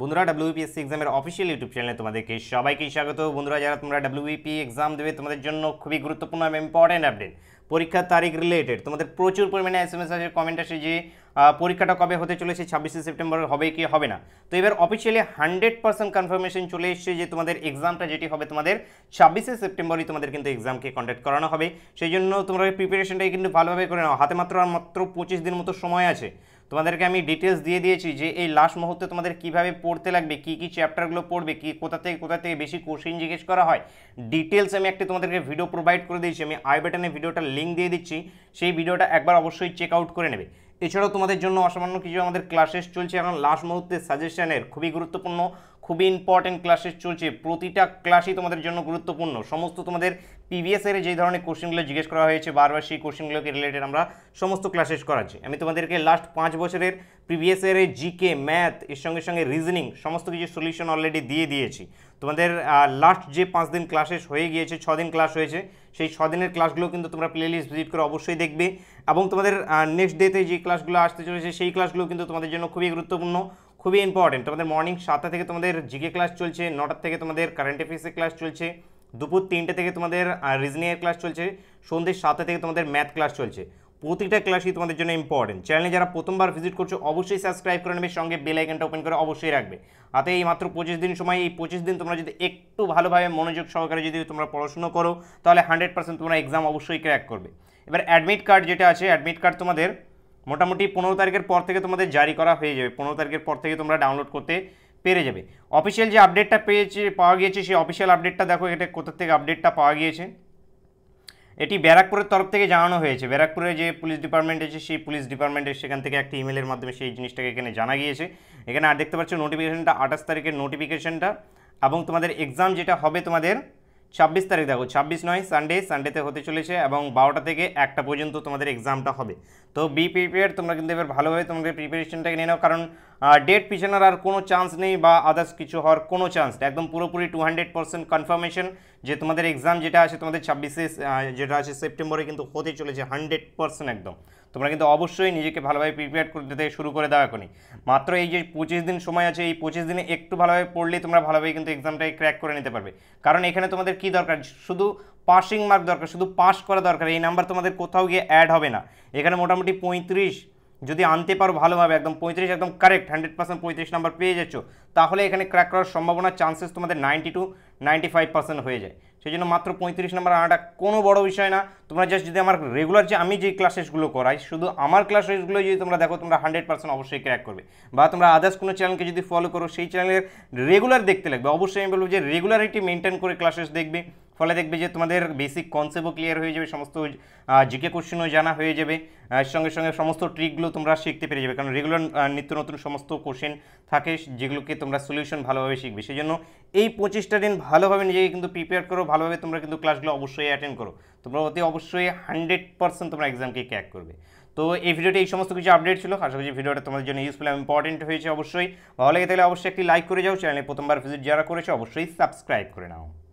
বন্ধুরা ডাব্লিউপিএসসি এক্সামের official YouTube চ্যানেলে তোমাদেরকে সবাইকে স্বাগত বন্ধুরা যারা তোমরা ডাব্লিউপি এক্সাম e দেবে তোমাদের জন্য খুবই গুরুত্বপূর্ণ এবং ইম্পর্টেন্ট আপডেট পরীক্ষার তারিখ রিলেটেড তোমাদের প্রচুর পরিমাণে এস এম এস আছে কমেন্ট আসে যে পরীক্ষাটা কবে হতে চলেছে ছাব্বিশে সেপ্টেম্বর হবে কি হবে না তো এবার অফিসিয়ালি হান্ড্রেড পার্সেন্ট কনফার্মেশন চলে এসছে যে তোমাদের এক্সামটা যেটি হবে তোমাদের ছাব্বিশে সেপ্টেম্বরই তোমাদের কিন্তু এক্সামকে কন্ডাক্ট করানো হবে সেই জন্য তোমরা প্রিপারেশনটাই কিন্তু ভালোভাবে করে নাও হাতে মাত্র আর মাত্র পঁচিশ দিন মতো সময় আছে তোমাদেরকে আমি ডিটেলস দিয়ে দিয়েছি যে এই লাস্ট মুহূর্তে তোমাদের কিভাবে পড়তে লাগবে কি কি চ্যাপ্টারগুলো পড়বে কি কোথা থেকে কোথা থেকে বেশি কোশ্চেন জিজ্ঞেস করা হয় ডিটেলস আমি একটা তোমাদেরকে ভিডিও প্রোভাইড করে দিয়েছি আমি আই বাটনে ভিডিওটার লিঙ্ক দিয়ে দিচ্ছি সেই ভিডিওটা একবার অবশ্যই চেক আউট করে নেবে এছাড়াও তোমাদের জন্য অসামান্য কিছু আমাদের ক্লাসেস চলছে এখন লাস্ট মুহূর্তে সাজেশনের খুবই গুরুত্বপূর্ণ খুবই ইম্পর্টেন্ট ক্লাসেস চলছে প্রতিটা ক্লাসই তোমাদের জন্য গুরুত্বপূর্ণ সমস্ত তোমাদের পিভিএসের যে ধরনের কোশ্চেনগুলো জিজ্ঞেস করা হয়েছে বারবার সেই কোশ্চেনগুলোকে রিলেটেড আমরা সমস্ত ক্লাসেস করাচ্ছি আমি তোমাদেরকে লাস্ট পাঁচ বছরের প্রিভিয়াসের জিকে ম্যাথ এর সঙ্গে সঙ্গে রিজনিং সমস্ত কিছু সলিউশন অলরেডি দিয়ে দিয়েছি তোমাদের লাস্ট যে পাঁচ দিন ক্লাসেস হয়ে গিয়েছে দিন ক্লাস হয়েছে সেই দিনের ক্লাসগুলো কিন্তু তোমরা প্লেলিস্ট ভিজিট করে অবশ্যই দেখবে এবং তোমাদের নেক্সট ডেতে যে ক্লাসগুলো আসতে চলেছে সেই ক্লাসগুলো কিন্তু তোমাদের জন্য খুবই গুরুত্বপূর্ণ খুবই ইম্পর্টেন্ট তোমাদের মর্নিং সাতটা থেকে তোমাদের জিকে ক্লাস চলছে নটার থেকে তোমাদের কারেন্ট অ্যাফেয়ার্সের ক্লাস চলছে দুপুর তিনটে থেকে তোমাদের রিজনিংয়ের ক্লাস চলছে সন্ধ্যে সাতটা থেকে তোমাদের ম্যাথ ক্লাস চলছে প্রতিটা ক্লাসই তোমাদের জন্য ইম্পর্টেন্ট চ্যানেলে যারা প্রথমবার ভিজিট করছো অবশ্যই সাবস্ক্রাইব করে নেবে সঙ্গে বেল আইকনটা ওপেন করে অবশ্যই রাখবে হাতে এই মাত্র পঁচিশ দিন সময় এই পঁচিশ দিন তোমরা যদি একটু ভালোভাবে মনোযোগ সহকারে যদি তোমরা পড়াশুনো করো তাহলে হান্ড্রেড পার্সেন্ট তোমরা এক্সাম অবশ্যই ক্র্যাক করবে এবার অ্যাডমিট কার্ড যেটা আছে অ্যাডমিট কার্ড তোমাদের মোটামুটি পনেরো তারিখের পর থেকে তোমাদের জারি করা হয়ে যাবে পনেরো তারিখের পর থেকে তোমরা ডাউনলোড করতে পেরে যাবে অফিসিয়াল যে আপডেটটা পেয়েছে পাওয়া গিয়েছে সেই অফিসিয়াল আপডেটটা দেখো এটা কোথা থেকে আপডেটটা পাওয়া গিয়েছে এটি ব্যারাকপুরের তরফ থেকে জানানো হয়েছে ব্যারাকপুরে যে পুলিশ ডিপার্টমেন্ট আছে সেই পুলিশ ডিপার্টমেন্টের সেখান থেকে একটি ইমেলের মাধ্যমে সেই জিনিসটাকে এখানে জানা গিয়েছে এখানে আর দেখতে পাচ্ছ নোটিফিকেশনটা আঠাশ তারিখের নোটিফিকেশনটা এবং তোমাদের এক্সাম যেটা হবে তোমাদের ছাব্বিশ তারিখ দেখো ছাব্বিশ নয় সানডে সানডেতে হতে চলেছে এবং বারোটা থেকে একটা পর্যন্ত তোমাদের এক্সামটা হবে তো বি প্রিপেয়ার তোমরা কিন্তু এবার ভালোভাবে তোমাদের প্রিপারেশনটাকে নিয়ে নাও কারণ ডেট পিছানোর আর কোনো চান্স নেই বা আদার্স কিছু হওয়ার কোনো চান্স একদম পুরোপুরি টু হান্ড্রেড পার্সেন্ট কনফার্মেশন যে তোমাদের এক্সাম যেটা আছে তোমাদের ছাব্বিশে যেটা আছে সেপ্টেম্বরে কিন্তু হতে চলেছে হান্ড্রেড পার্সেন্ট একদম তোমরা কিন্তু অবশ্যই নিজেকে ভালোভাবে প্রিপেয়ার করতে শুরু করে দাও এখনই মাত্র এই যে পঁচিশ দিন সময় আছে এই পঁচিশ দিনে একটু ভালোভাবে পড়লে তোমরা ভালোভাবে কিন্তু এক্সামটাকে ক্র্যাক করে নিতে পারবে কারণ এখানে তোমাদের কি দরকার শুধু পাসিং মার্ক দরকার শুধু পাস করা দরকার এই নাম্বার তোমাদের কোথাও গিয়ে অ্যাড হবে না এখানে মোটামুটি পঁয়ত্রিশ যদি আনতে পারো ভালোভাবে একদম পঁয়ত্রিশ একদম কারেক্ট হান্ড্রেড পার্সেন্ট পঁয়ত্রিশ নাম্বার পেয়ে যাচ্ছ তাহলে এখানে ক্র্যাক করার সম্ভাবনা চান্সেস তোমাদের ninety two ninety five percent হয়ে যায় সেই জন্য মাত্র পঁয়ত্রিশ নম্বর আনাটা কোনো বড় বিষয় না তোমরা জাস্ট যদি আমার রেগুলার যে আমি যে ক্লাসেসগুলো করাই শুধু আমার ক্লাসেসগুলো যদি তোমরা দেখো তোমরা হান্ড্রেড পার্সেন্ট অবশ্যই ক্র্যাক করবে বা তোমরা আদার্স কোনো চ্যানেলকে যদি ফলো করো সেই চ্যানেলের রেগুলার দেখতে লাগবে অবশ্যই আমি বলবো যে রেগুলারিটি মেনটেন করে ক্লাসেস দেখবে ফলে দেখবে যে তোমাদের বেসিক কনসেপ্টও ক্লিয়ার হয়ে যাবে সমস্ত জিকে কোশ্চেনও জানা হয়ে যাবে সঙ্গে সঙ্গে সমস্ত ট্রিকগুলো তোমরা শিখতে পেরে যাবে কারণ রেগুলার নিত্য নতুন সমস্ত কোশ্চেন থাকে যেগুলোকে তোমরা সলিউশন ভালোভাবে শিখবে সেই জন্য এই পঁচিশটা দিন ভালোভাবে নিজেকে কিন্তু প্রিপেয়ার করো ভালোভাবে তোমরা কিন্তু ক্লাসগুলো অবশ্যই অ্যাটেন্ড করো তোমরা অতি অবশ্যই হান্ড্রেড পার্সেন্ট তোমরা এক্সামকে ক্যাক করবে তো এই ভিডিওটি এই সমস্ত কিছু আপডেট ছিল আশা করছি ভিডিওটা তোমাদের জন্য ইউজফুল এবং ইম্পর্টেন্ট হয়েছে অবশ্যই ভালো লেগে তাহলে অবশ্যই একটি লাইক করে যাও চ্যানেলে প্রথমবার ভিজিট যারা করেছে অবশ্যই সাবস্ক্রাইব করে নাও